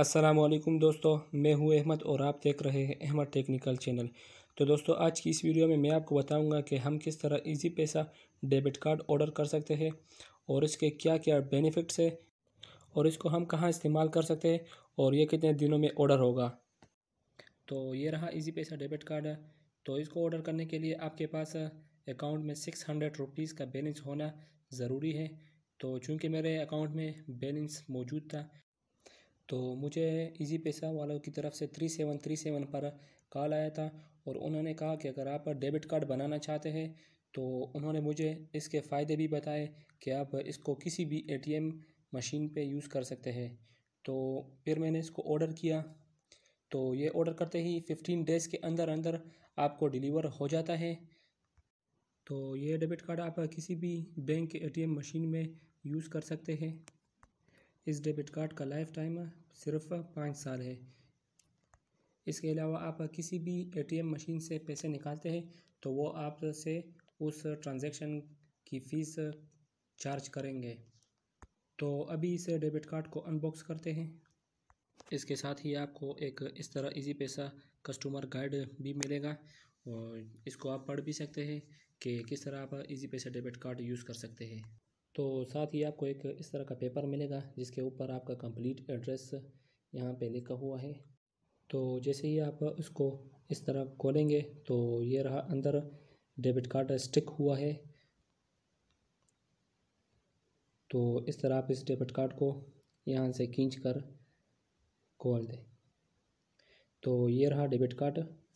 असलम दोस्तों मैं हूँ अहमद और आप देख रहे हैं अहमद टेक्निकल चैनल तो दोस्तों आज की इस वीडियो में मैं आपको बताऊंगा कि हम किस तरह इजी पैसा डेबिट कार्ड ऑर्डर कर सकते हैं और इसके क्या क्या बेनिफिट्स है और इसको हम कहाँ इस्तेमाल कर सकते हैं और ये कितने दिनों में ऑर्डर होगा तो ये रहा ईजी पैसा डेबिट कार्ड तो इसको ऑर्डर करने के लिए आपके पास अकाउंट में सिक्स हंड्रेड रुपीज़ का बैलेंस होना ज़रूरी है तो चूँकि मेरे अकाउंट में बैलेंस मौजूद था तो मुझे इजी पैसा वालों की तरफ से थ्री सेवन थ्री सेवन पर कॉल आया था और उन्होंने कहा कि अगर आप डेबिट कार्ड बनाना चाहते हैं तो उन्होंने मुझे इसके फ़ायदे भी बताए कि आप इसको किसी भी ए मशीन पर यूज़ कर सकते हैं तो फिर मैंने इसको ऑर्डर किया तो ये ऑर्डर करते ही फिफ्टीन डेज़ के अंदर अंदर आपको डिलीवर हो जाता है तो ये डेबिट कार्ड आप किसी भी बैंक के एटीएम मशीन में यूज़ कर सकते हैं इस डेबिट कार्ड का लाइफ टाइम सिर्फ पाँच साल है इसके अलावा आप किसी भी एटीएम मशीन से पैसे निकालते हैं तो वो आपसे उस ट्रांजैक्शन की फ़ीस चार्ज करेंगे तो अभी इस डेबिट कार्ड को अनबॉक्स करते हैं इसके साथ ही आपको एक इस तरह इजी पैसा कस्टमर गाइड भी मिलेगा और इसको आप पढ़ भी सकते हैं कि किस तरह आप इजी पैसा डेबिट कार्ड यूज़ कर सकते हैं तो साथ ही आपको एक इस तरह का पेपर मिलेगा जिसके ऊपर आपका कंप्लीट एड्रेस यहाँ पे लिखा हुआ है तो जैसे ही आप उसको इस तरह खोलेंगे तो ये रहा अंदर डेबिट कार्ड स्टिक हुआ है तो इस तरह आप इस डेबिट कार्ड को यहाँ से खींच कर खोल दें तो ये रहा डेबिट कार्ड